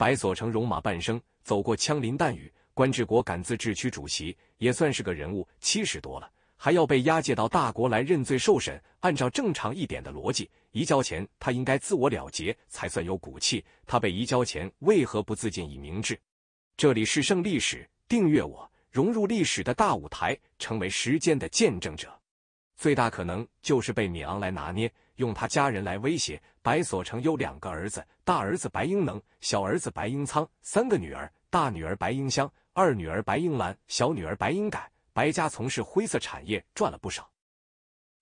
白所成戎马半生，走过枪林弹雨。关志国敢自治区主席，也算是个人物。七十多了，还要被押解到大国来认罪受审。按照正常一点的逻辑，移交前他应该自我了结，才算有骨气。他被移交前为何不自尽以明志？这里是胜历史，订阅我，融入历史的大舞台，成为时间的见证者。最大可能就是被米昂来拿捏。用他家人来威胁白所成，有两个儿子，大儿子白英能，小儿子白英仓，三个女儿，大女儿白英香，二女儿白英兰，小女儿白英改。白家从事灰色产业，赚了不少，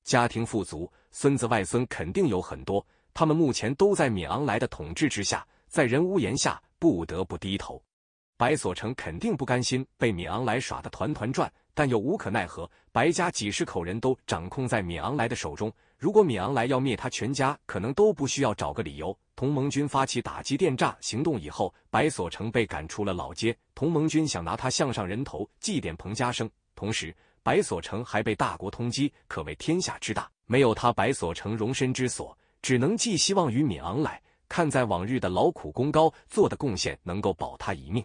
家庭富足，孙子外孙肯定有很多。他们目前都在闵昂来的统治之下，在人屋檐下不得不低头。白所成肯定不甘心被闵昂来耍得团团转。但又无可奈何，白家几十口人都掌控在闵昂莱的手中。如果闵昂莱要灭他全家，可能都不需要找个理由。同盟军发起打击电诈行动以后，白所成被赶出了老街。同盟军想拿他项上人头祭奠彭家声，同时白所成还被大国通缉，可谓天下之大，没有他白所成容身之所，只能寄希望于闵昂莱。看在往日的劳苦功高做的贡献，能够保他一命。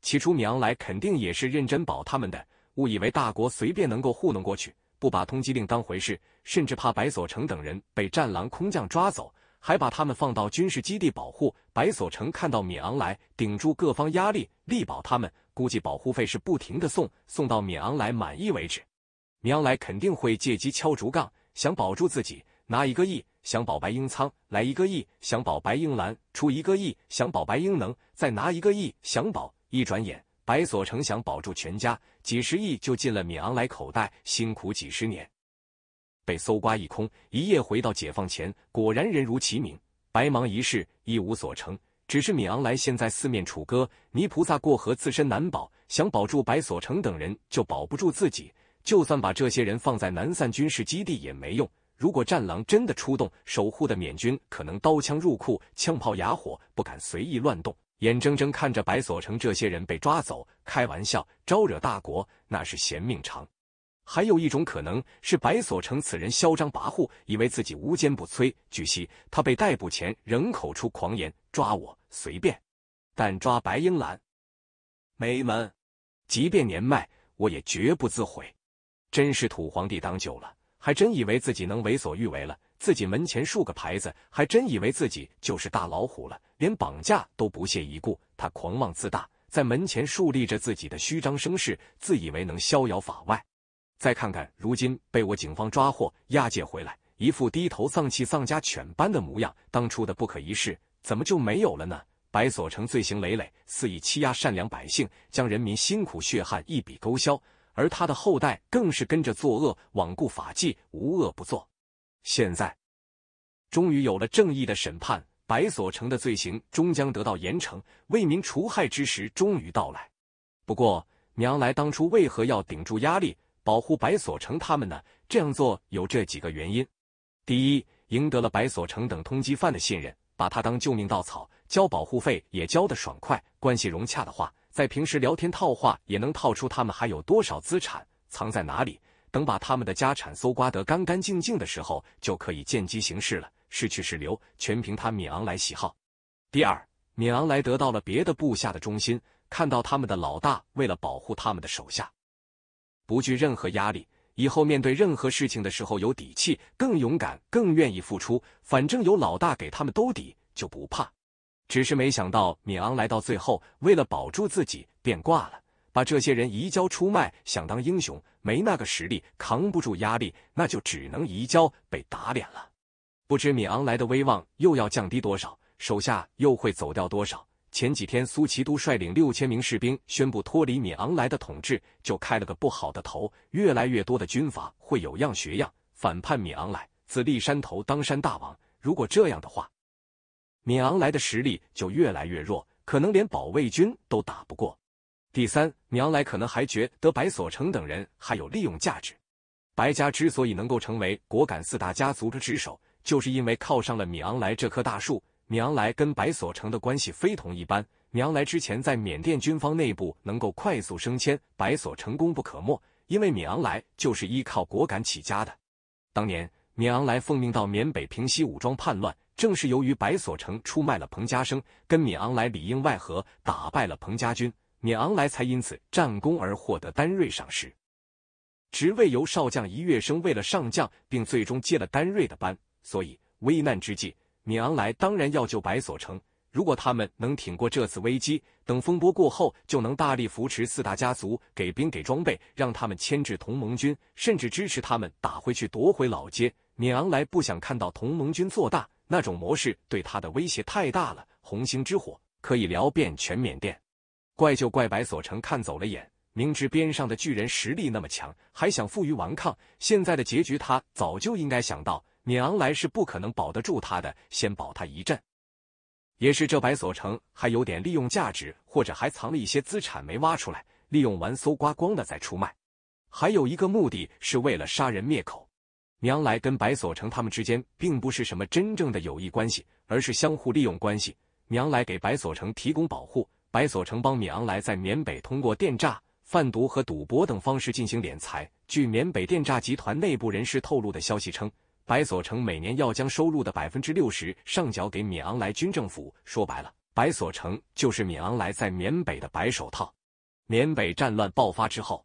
起初闵昂莱肯定也是认真保他们的。误以为大国随便能够糊弄过去，不把通缉令当回事，甚至怕白所成等人被战狼空降抓走，还把他们放到军事基地保护。白所成看到闵昂来，顶住各方压力，力保他们，估计保护费是不停的送，送到闵昂来满意为止。闵昂来肯定会借机敲竹杠，想保住自己，拿一个亿想保白英仓来一个亿想保白英兰，出一个亿想保白英能，再拿一个亿想保。一转眼。白所成想保住全家，几十亿就进了闵昂莱口袋，辛苦几十年，被搜刮一空，一夜回到解放前。果然人如其名，白忙一世，一无所成。只是闵昂莱现在四面楚歌，泥菩萨过河，自身难保。想保住白所成等人，就保不住自己。就算把这些人放在南散军事基地也没用。如果战狼真的出动，守护的缅军可能刀枪入库，枪炮哑火，不敢随意乱动。眼睁睁看着白所成这些人被抓走，开玩笑，招惹大国那是嫌命长。还有一种可能是白所成此人嚣张跋扈，以为自己无坚不摧。据悉，他被逮捕前仍口出狂言：“抓我随便。”但抓白英兰，没门！即便年迈，我也绝不自毁。真是土皇帝当久了，还真以为自己能为所欲为了。自己门前竖个牌子，还真以为自己就是大老虎了，连绑架都不屑一顾。他狂妄自大，在门前竖立着自己的虚张声势，自以为能逍遥法外。再看看如今被我警方抓获押解回来，一副低头丧气丧家犬般的模样，当初的不可一世，怎么就没有了呢？白所成罪行累累，肆意欺压善良百姓，将人民辛苦血汗一笔勾销，而他的后代更是跟着作恶，罔顾法纪，无恶不作。现在，终于有了正义的审判，白所成的罪行终将得到严惩，为民除害之时终于到来。不过，娘来当初为何要顶住压力保护白所成他们呢？这样做有这几个原因：第一，赢得了白所成等通缉犯的信任，把他当救命稻草，交保护费也交的爽快，关系融洽的话，在平时聊天套话也能套出他们还有多少资产，藏在哪里。等把他们的家产搜刮得干干净净的时候，就可以见机行事了，是去是留，全凭他米昂来喜好。第二，米昂来得到了别的部下的忠心，看到他们的老大为了保护他们的手下，不惧任何压力，以后面对任何事情的时候有底气，更勇敢，更愿意付出。反正有老大给他们兜底，就不怕。只是没想到米昂来到最后，为了保住自己，便挂了。把这些人移交出卖，想当英雄没那个实力，扛不住压力，那就只能移交被打脸了。不知闵昂莱的威望又要降低多少，手下又会走掉多少？前几天苏奇都率领六千名士兵宣布脱离闵昂莱的统治，就开了个不好的头。越来越多的军阀会有样学样，反叛闵昂莱，自立山头当山大王。如果这样的话，闵昂莱的实力就越来越弱，可能连保卫军都打不过。第三，米昂来可能还觉得白所成等人还有利用价值。白家之所以能够成为果敢四大家族的执手，就是因为靠上了米昂莱这棵大树。米昂莱跟白所成的关系非同一般。米昂来之前在缅甸军方内部能够快速升迁，白所成功不可没，因为米昂莱就是依靠果敢起家的。当年，米昂莱奉命到缅北平息武装叛乱，正是由于白所成出卖了彭家生，跟米昂莱里应外合，打败了彭家军。敏昂莱才因此战功而获得丹瑞赏识，职位由少将一跃升为了上将，并最终接了丹瑞的班。所以危难之际，敏昂莱当然要救白所城。如果他们能挺过这次危机，等风波过后，就能大力扶持四大家族，给兵给装备，让他们牵制同盟军，甚至支持他们打回去夺回老街。敏昂莱不想看到同盟军做大，那种模式对他的威胁太大了。红星之火可以燎遍全缅甸。怪就怪白所成看走了眼，明知边上的巨人实力那么强，还想负隅顽抗。现在的结局他早就应该想到，娘昂来是不可能保得住他的，先保他一阵，也是这白所成还有点利用价值，或者还藏了一些资产没挖出来，利用完搜刮光了再出卖。还有一个目的是为了杀人灭口。娘来跟白所成他们之间并不是什么真正的友谊关系，而是相互利用关系。娘来给白所成提供保护。白所成帮米昂莱在缅北通过电诈、贩毒和赌博等方式进行敛财。据缅北电诈集团内部人士透露的消息称，白所成每年要将收入的百分之六十上缴给米昂莱军政府。说白了，白所成就是米昂莱在缅北的“白手套”。缅北战乱爆发之后，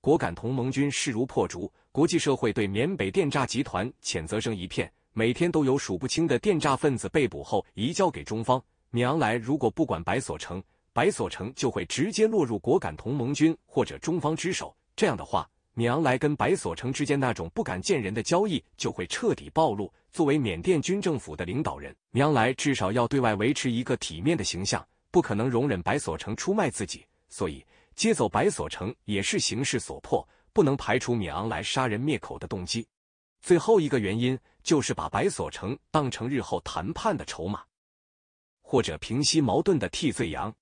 果敢同盟军势如破竹，国际社会对缅北电诈集团谴责声一片。每天都有数不清的电诈分子被捕后移交给中方。米昂来如果不管白所城，白所城就会直接落入果敢同盟军或者中方之手。这样的话，米昂来跟白所城之间那种不敢见人的交易就会彻底暴露。作为缅甸军政府的领导人，米昂来至少要对外维持一个体面的形象，不可能容忍白所城出卖自己。所以，接走白所城也是形势所迫，不能排除米昂来杀人灭口的动机。最后一个原因就是把白所城当成日后谈判的筹码。或者平息矛盾的替罪羊。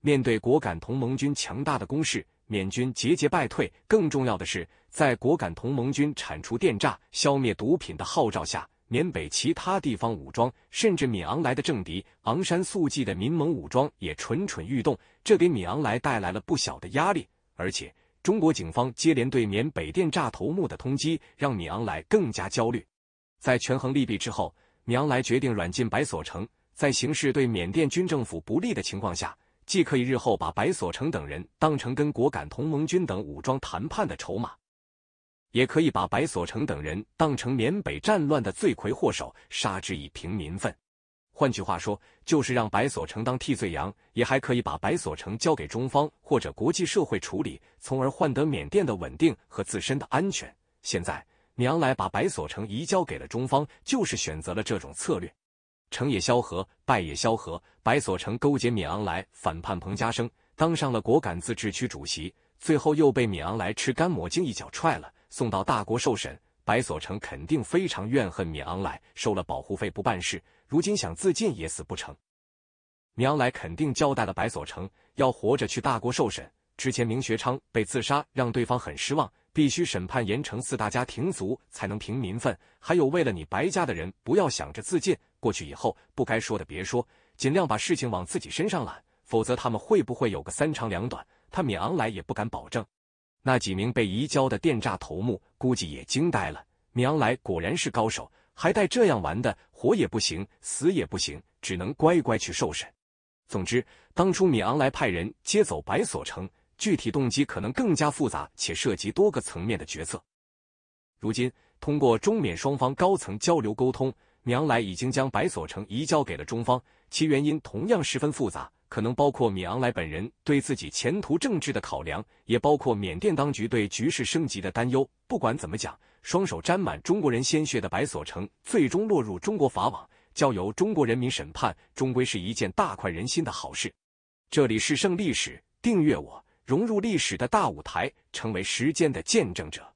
面对果敢同盟军强大的攻势，缅军节节败退。更重要的是，在果敢同盟军铲除电诈、消灭毒品的号召下，缅北其他地方武装，甚至敏昂莱的政敌昂山素季的民盟武装也蠢蠢欲动，这给敏昂莱带来了不小的压力。而且，中国警方接连对缅北电诈头目的通缉，让敏昂莱更加焦虑。在权衡利弊之后，米昂莱决定软禁白所成。在形势对缅甸军政府不利的情况下，既可以日后把白所成等人当成跟果敢同盟军等武装谈判的筹码，也可以把白所成等人当成缅北战乱的罪魁祸首，杀之以平民愤。换句话说，就是让白所成当替罪羊，也还可以把白所成交给中方或者国际社会处理，从而换得缅甸的稳定和自身的安全。现在，娘来把白所成移交给了中方，就是选择了这种策略。成也萧何，败也萧何。白所成勾结闵昂来反叛彭家声，当上了果敢自治区主席，最后又被闵昂来吃干抹净一脚踹了，送到大国受审。白所成肯定非常怨恨闵昂来，收了保护费不办事，如今想自尽也死不成。闵昂来肯定交代了白所成，要活着去大国受审。之前明学昌被自杀，让对方很失望，必须审判严惩四大家庭族，才能平民愤。还有，为了你白家的人，不要想着自尽。过去以后，不该说的别说，尽量把事情往自己身上揽，否则他们会不会有个三长两短，他米昂莱也不敢保证。那几名被移交的电诈头目估计也惊呆了，米昂莱果然是高手，还带这样玩的，活也不行，死也不行，只能乖乖去受审。总之，当初米昂莱派人接走白所城，具体动机可能更加复杂，且涉及多个层面的决策。如今，通过中缅双方高层交流沟通。米昂来已经将白所城移交给了中方，其原因同样十分复杂，可能包括米昂莱本人对自己前途政治的考量，也包括缅甸当局对局势升级的担忧。不管怎么讲，双手沾满中国人鲜血的白所城最终落入中国法网，交由中国人民审判，终归是一件大快人心的好事。这里是胜历史，订阅我，融入历史的大舞台，成为时间的见证者。